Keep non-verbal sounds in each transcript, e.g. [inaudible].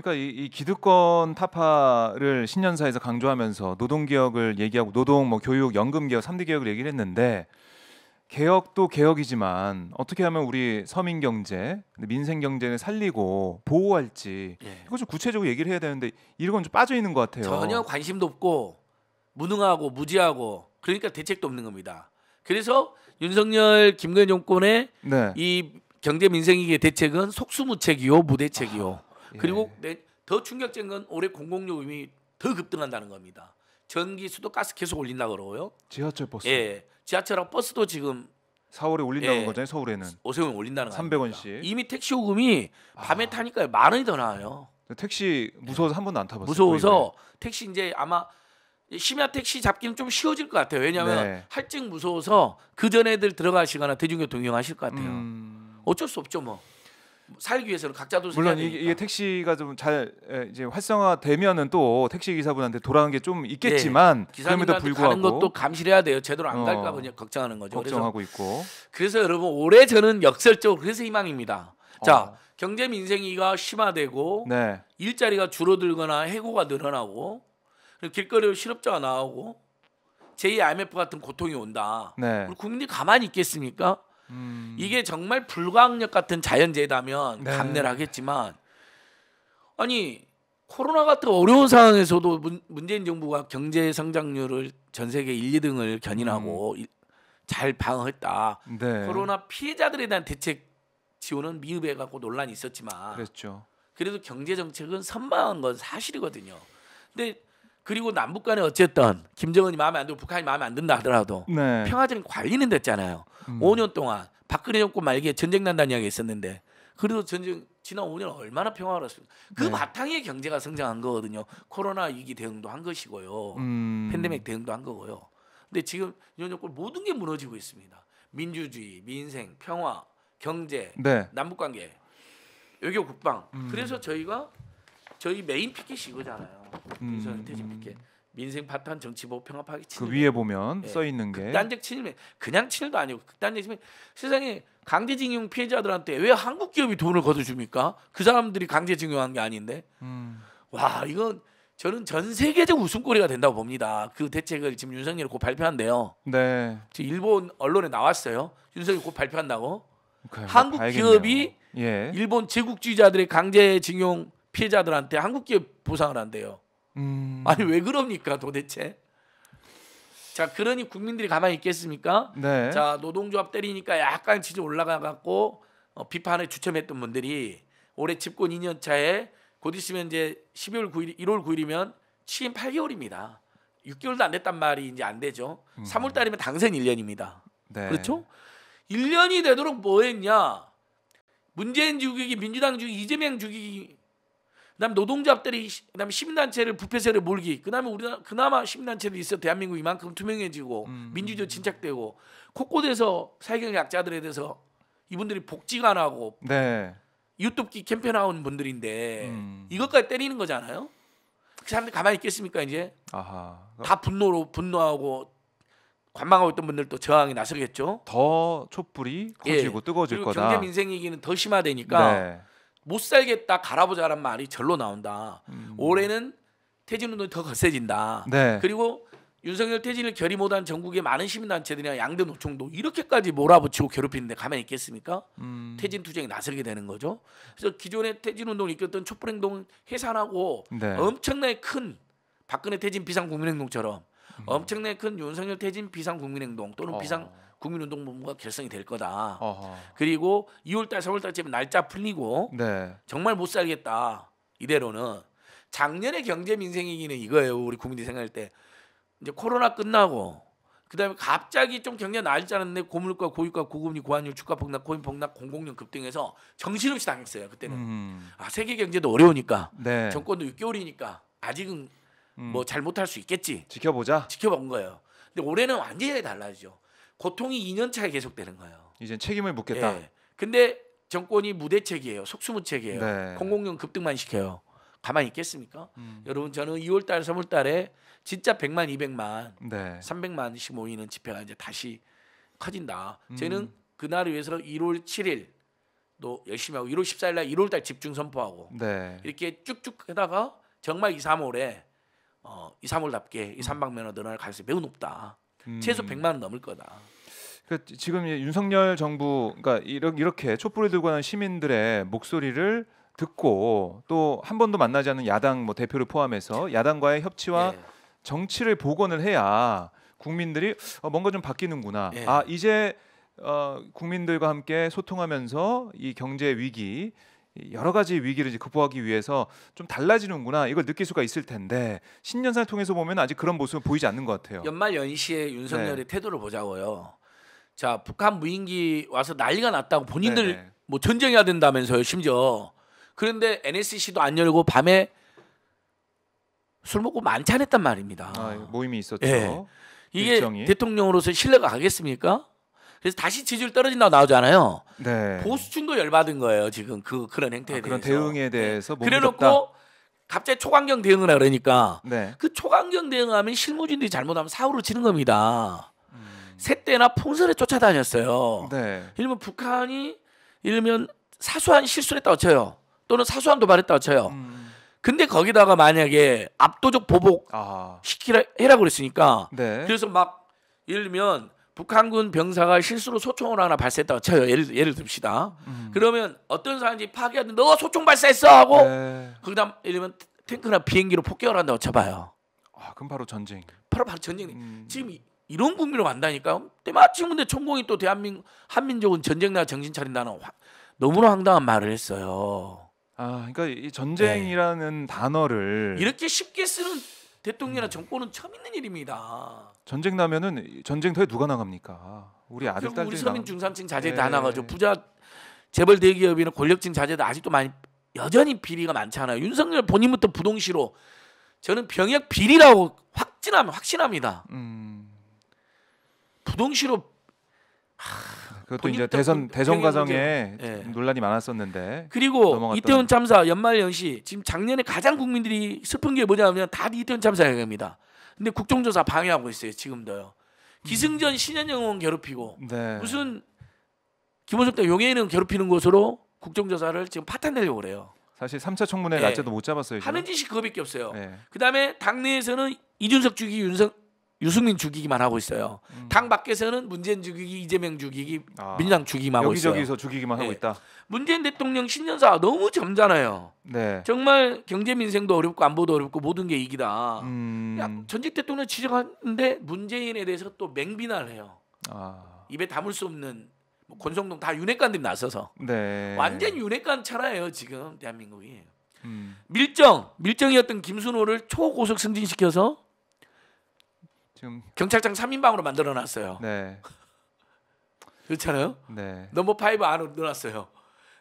그러니까 이, 이, 기득권 타파를 신년사에서 강조하면서 노동 개혁을 얘기하고 노동 뭐 교육 연금 개혁 삼대 개혁을 얘기를 했는데 개혁도 개혁이지만 어떻게 하면 우리 서민 경제, 민생 경제를 살리고 보호할지 예. 이거 좀 구체적으로 얘기를 해야 되는데 이건좀 빠져 있는 것 같아요. 전혀 관심도 없고 무능하고 무지하고 그러니까 대책도 없는 겁니다. 그래서 윤석열 김건희 정권의 네. 이 경제 민생위기의 대책은 속수무책이요 무대책이요. 아. 예. 그리고 더 충격적인 건 올해 공공요금이 더 급등한다는 겁니다. 전기, 수도, 가스 계속 올린다 그러고요. 지하철 버스. 예. 지하철하고 버스도 지금 4월에 올린다는 예. 거잖아요. 서울에는. 오세훈 올린다는 거. 300원씩. 이미 택시 요금이 아. 밤에 아. 타니까 만 원이 더 나와요. 택시 무서워서 한 번도 안 타봤어요. 무서워서 택시 이제 아마 심야 택시 잡기는 좀 쉬워질 것 같아요. 왜냐하면 네. 할증 무서워서 그전 애들 들어가시거나 대중교통 이용하실 것 같아요. 음... 어쩔 수 없죠 뭐. 살기 위해서는 각자도 물론 이게, 이게, 택시가 좀잘 예, 이제 활성화되면은 또 택시 기사분한테 돌아가는 게 좀 있겠지만 예, 그럼에도 불구하고 가는 것도 감시해야 돼요. 제대로 안 어, 갈까 어, 걱정하는 거죠. 걱정하고 그래서, 있고. 그래서 여러분 올해 저는 역설적으로 그래서 희망입니다. 어. 자 경제 민생위가 심화되고 네. 일자리가 줄어들거나 해고가 늘어나고 길거리로 실업자가 나오고 제2 IMF 같은 고통이 온다. 네. 우리 국민이 가만히 있겠습니까? 음. 이게 정말 불가항력 같은 자연재해라면 네. 감내를 하겠지만 아니 코로나 같은 어려운 상황에서도 문, 문재인 정부가 경제 성장률을 전 세계 1, 2등을 견인하고 음. 잘 방어했다. 네. 코로나 피해자들에 대한 대책 지원은 미흡해 갖고 논란이 있었지만 그랬죠. 그래도 경제 정책은 선방한 건 사실이거든요. 근데 그리고 남북 간에 어쨌든 김정은이 마음에 안 들고 북한이 마음에 안 든다 하더라도 네. 평화적인 관리는 됐잖아요. 음. 5년 동안 박근혜 정권 말기에 전쟁 난다는 이야기가 있었는데 그래도 전쟁 지난 5년 얼마나 평화로웠습니까? 그 네. 바탕에 경제가 성장한 거거든요. 코로나 위기 대응도 한 것이고요. 음. 팬데믹 대응도 한 거고요. 근데 지금 이런 정권 모든 게 무너지고 있습니다. 민주주의, 민생, 평화, 경제, 네. 남북 관계, 외교 국방. 음. 그래서 저희가 저희 메인 피켓이 이거잖아요. 음. 윤석열 진이렇 음. 민생 파탄 정치 보호 평화파기 친일. 그 위에 보면 예. 써 있는 게 극단적 친일 그냥 친일도 아니고 극단적 친일 세상에 강제징용 피해자들한테 왜 한국 기업이 돈을 거어줍니까그 사람들이 강제징용한 게 아닌데 음. 와 이건 저는 전 세계적 웃음거리가 된다고 봅니다. 그 대책을 지금 윤석열이 곧 발표한대요. 네. 지금 일본 언론에 나왔어요. 윤석열이 곧 발표한다고. 한국 봐야겠네요. 기업이 예. 일본 제국주의자들의 강제징용 피해자들한테 한국 기업 보상을 한대요. 음... 아니 왜 그럽니까 도대체? 자 그러니 국민들이 가만히 있겠습니까? 네. 자 노동조합 때리니까 약간 지지 올라가 갖고 어, 비판에 주춤했던 분들이 올해 집권 2년 차에 곧 있으면 이제 12월 9일, 1월 9일이면 취임 8개월입니다. 6개월도 안 됐단 말이 이제 안 되죠. 음. 3월 달이면 당선 1년입니다. 네. 그렇죠? 1년이 되도록 뭐 했냐? 문재인 죽이기, 민주당 죽이기, 이재명 죽이기 그다음 노동자들이 그다음 시민단체를 부패세를 몰기. 그다음에 우리나 그나마 시민단체도 있어 대한민국 이만큼 투명해지고 음. 음 민주주의 진착되고 음. 곳곳에서 사회적 약자들에 대해서 이분들이 복지가 하고 네. 유튜브기 캠페인 하는 분들인데 음. 이것까지 때리는 거잖아요. 그 사람들 가만히 있겠습니까 이제? 아하. 다 분노로 분노하고 관망하고 있던 분들도 저항이 나서겠죠. 더 촛불이 커지고 예. 뜨거워질 거다. 경제 민생 얘기는 더 심화되니까 네. 못 살겠다 갈아보자라는 말이 절로 나온다. 음. 올해는 퇴진 운동이 더 거세진다. 네. 그리고 윤석열 퇴진을 결의 못한 전국의 많은 시민단체들이나 양대 노총도 이렇게까지 몰아붙이고 괴롭히는데 가만히 있겠습니까? 음. 퇴진 투쟁에 나서게 되는 거죠. 그래서 기존의 퇴진 운동을 이끌던 촛불 행동 해산하고 네. 엄청나게 큰 박근혜 퇴진 비상 국민행동처럼 음. 엄청나게 큰 윤석열 퇴진 비상 국민행동 또는 어. 비상 국민운동본부가 결성이 될 거다. 어허. 그리고 2월달, 3월달쯤에 날짜 풀리고 네. 정말 못 살겠다 이대로는 작년에 경제 민생위기는 이거예요. 우리 국민들이 생각할 때 이제 코로나 끝나고 그다음에 갑자기 좀 경제 나아지 않았는데 고물가, 고유가, 고금리, 고환율, 주가 폭락, 코인 폭락, 공공연 급등해서 정신없이 당했어요. 그때는 음. 아 세계 경제도 어려우니까 네. 정권도 6개월이니까 아직은 음. 뭐 잘못할 수 있겠지. 지켜보자. 지켜본 거예요. 근데 올해는 완전히 달라지죠. 고통이 2년 차에 계속되는 거예요. 이제 책임을 묻겠다. 예. 근데 정권이 무대책이에요. 속수무책이에요. 네. 공공연 급등만 시켜요. 가만히 있겠습니까? 음. 여러분 저는 2월 달, 3월 달에 진짜 100만, 200만, 네. 300만씩 모이는 집회가 이제 다시 커진다. 음. 저희는 그날을 위해서 1월 7일 또 열심히 하고 1월 14일 날 1월 달 집중 선포하고 네. 이렇게 쭉쭉 하다가 정말 2, 3월에 어, 이 3월답게 이 삼방 면허 늘어날 가능성이 매우 높다. 음. 최소 100만 원 넘을 거다. 그러니까 지금 윤석열 정부 그러니까 이렇게 촛불을 들고 가는 시민들의 목소리를 듣고 또 한 번도 만나지 않는 야당 뭐 대표를 포함해서 네. 야당과의 협치와 예. 정치를 복원을 해야 국민들이 어, 뭔가 좀 바뀌는구나. 예. 아 이제 어, 국민들과 함께 소통하면서 이 경제 위기 여러 가지 위기를 이제 극복하기 위해서 좀 달라지는구나 이걸 느낄 수가 있을 텐데 신년사를 통해서 보면 아직 그런 모습은 보이지 않는 것 같아요. 연말 연시에 윤석열의 네. 태도를 보자고요. 자 북한 무인기 와서 난리가 났다고 본인들 네네. 네. 뭐 전쟁해야 된다면서요 심지어 그런데 NSC도 안 열고 밤에 술 먹고 만찬했단 말입니다. 아, 모임이 있었죠. 네. 이게 일정이. 대통령으로서 신뢰가 가겠습니까? 그래서 다시 지지율 떨어진다고 나오잖아요. 네. 보수층도 열받은 거예요. 지금 그 그런 행태에 아, 그런 대해서. 그런 대응에 네. 대해서 네. 그래놓고 갑자기 초강경 대응을 하려니까 그러니까 네. 그 초강경 대응하면 실무진들이 잘못하면 사후를 치는 겁니다. 음. 새때나 풍선에 쫓아다녔어요. 네. 이러면 북한이 이러면 사소한 실수를 했다고 쳐요. 또는 사소한 도발했다고 쳐요. 음. 근데 거기다가 만약에 압도적 보복 아. 시키라 해라 그랬으니까 네. 그래서 막 예를 들면 북한군 병사가 실수로 소총을 하나 발사했다고 쳐요. 예를, 예를 듭시다. 음. 그러면 어떤 사람인지 파괴하든너 소총 발사했어 하고 네. 그다음 이러면 탱크나 비행기로 폭격을 한다고 쳐봐요. 아, 그럼 바로 전쟁. 바로 바로 전쟁. 음. 지금 이, 이런 국민을 만다니까요. 때마침 근데 총공이또 대한민 국 한민족은 전쟁 나 정신 차린다는 화, 너무나 황당한 말을 했어요. 아, 그러니까 이 전쟁이라는 네. 단어를 이렇게 쉽게 쓰는 대통령이나 음. 정권은 처음 있는 일입니다. 전쟁 나면은 전쟁터에 누가 나갑니까? 우리 아들 딸들 우리 서민 중산층 자제 네. 다 예. 나가죠. 부자 재벌 대기업이나 권력층 자제도 아직도 많이 여전히 비리가 많잖아요. 윤석열 본인부터 부동시로 저는 병역 비리라고 확진하면 확신합니다. 음. 부동시로 하... 그것도 이제 대선 그 대선 과정에 네. 논란이 많았었는데. 그리고 넘어갔던. 이태원 참사 연말 연시 지금 작년에 가장 국민들이 슬픈 게 뭐냐면 다 이태원 참사 얘기입니다. 근데 국정조사 방해하고 있어요 지금도요. 기승전 신현영 의원 괴롭히고 네. 무슨 김원석 대 용해는 괴롭히는 것으로 국정조사를 지금 파탄내려고 그래요. 사실 3차 청문회 예. 날짜도 못 잡았어요. 지금. 하는 짓이 그거 없어요. 네. 그다음에 당내에서는 이준석 주기 윤석 유승민 죽이기만 하고 있어요. 음. 당 밖에서는 문재인 죽이기, 이재명 죽이기, 아, 민주당 죽이기만 하고 있어요. 여기저기서 죽이기만 네. 하고 예. 있다. 문재인 대통령 신년사 너무 젊잖아요. 네. 정말 경제 민생도 어렵고 안보도 어렵고 모든 게 이기다. 음. 전직 대통령 지적하는데 문재인에 대해서 또 맹비난을 해요. 아. 입에 담을 수 없는 뭐 권성동 다 윤핵관들이 나서서 네. 완전 윤핵관 차라예요 지금 대한민국이. 음. 밀정 밀정이었던 김순호를 초고속 승진시켜서 지금 경찰청 3인방으로 만들어 놨어요. 네. 그렇잖아요. 네. 넘버 파이브 안으로 넣어놨어요.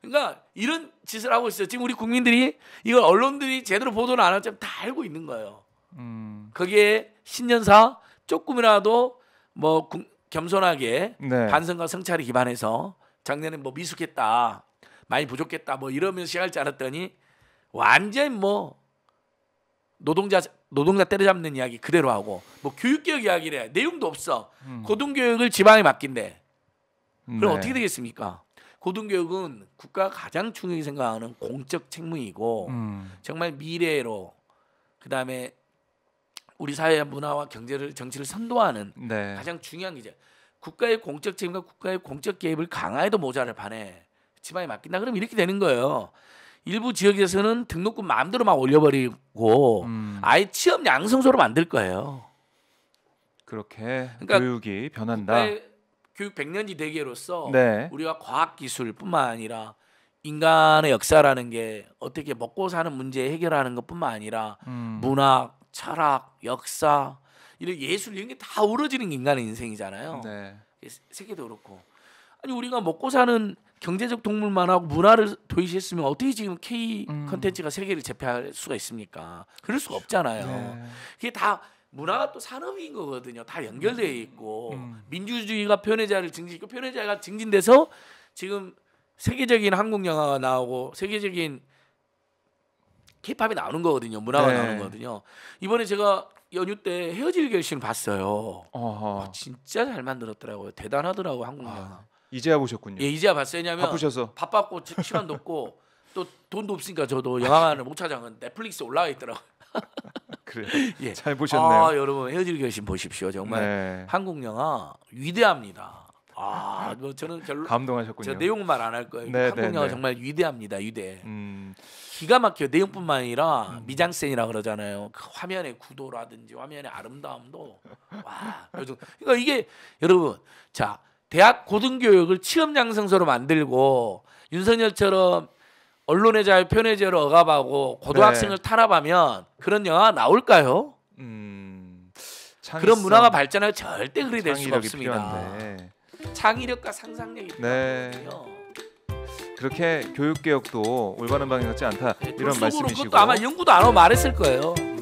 그러니까 이런 짓을 하고 있어요. 지금 우리 국민들이 이걸 언론들이 제대로 보도를 안 하지만 다 알고 있는 거예요. 음. 거기에 신년사 조금이라도 뭐 겸손하게 네. 반성과 성찰에 기반해서 작년에 뭐 미숙했다 많이 부족했다 뭐 이러면서 시작할 줄 알았더니 완전 뭐 노동자 노동자 때려잡는 이야기 그대로 하고 뭐 교육개혁 이야기래 내용도 없어 음. 고등교육을 지방에 맡긴대 그럼 네. 어떻게 되겠습니까 고등교육은 국가가 가장 중요하게 생각하는 공적 책무이고 음. 정말 미래로 그다음에 우리 사회 문화와 경제를 정치를 선도하는 네. 가장 중요한 이제 국가의 공적 책임과 국가의 공적 개입을 강화해도 모자랄 반에 지방에 맡긴다 그러면 이렇게 되는 거예요 일부 지역에서는 등록금 마음대로 막 올려버리고 음. 아예 취업 양성소로 만들 거예요. 그렇게 그러니까 교육이 변한다. 교육 1년이 되기로서 네. 우리가 과학 기술뿐만 아니라 인간의 역사라는 게 어떻게 먹고 사는 문제 해결하는 것뿐만 아니라 음. 문학, 철학, 역사 이런 예술 이런 게 다 어우러지는 인간의 인생이잖아요. 네. 예, 세계도 그렇고 아니 우리가 먹고 사는 경제적 동물만 하고 문화를 도입했으면 어떻게 지금 K 음. 컨텐츠가 음. 세계를 제패할 수가 있습니까? 그럴 수가 그렇죠. 없잖아요. 네. 그게 다 문화가 또 산업인 거거든요. 다 연결되어 있고 음. 음. 민주주의가 편의 자를 증진시키고 편의 그 자가 증진돼서 지금 세계적인 한국 영화가 나오고 세계적인 케이팝이 나오는 거거든요. 문화가 네. 나오는 거거든요. 이번에 제가 연휴 때 헤어질 결심 봤어요. 아, 진짜 잘 만들었더라고요. 대단하더라고 한국 아. 영화. 아. 이제야 보셨군요. 예, 이제야 봤어요. 왜냐면 바쁘셔서 바빴고 시간도 없고 또 돈도 없으니까 저도 영화관을 못 찾아간 넷플릭스 올라와 있더라고요. [laughs] 그래. [laughs] 예. 잘 보셨네요. 아, 여러분 헤어질 결심 보십시오. 정말 네. 한국 영화 위대합니다. 아, 뭐 저는 별로 감동하셨군요. 저 내용 말안 할 거예요. 네, 한국 네, 영화 네. 정말 위대합니다. 위대. 음. 기가 막혀 내용뿐만 아니라 음. 미장센이라 그러잖아요. 그 화면의 구도라든지 화면의 아름다움도 와. 요즘 그러니까 이게 여러분 자 대학 고등교육을 취업 양성소로 만들고 윤석열처럼 언론의 자유 표현의 자유를 억압하고 고등학생을 네. 탄압하면 그런 영화 나올까요? 음, 그런 문화가 발전하고 절대 그리 될 수가 없습니다. 필요한데. 창의력과 상상력이 네. 필요하거든 그렇게 교육 개혁도 올바른 방향 같지 않다 네, 이런 말씀이시고 아마 연구도 안 하고 말했을 거예요.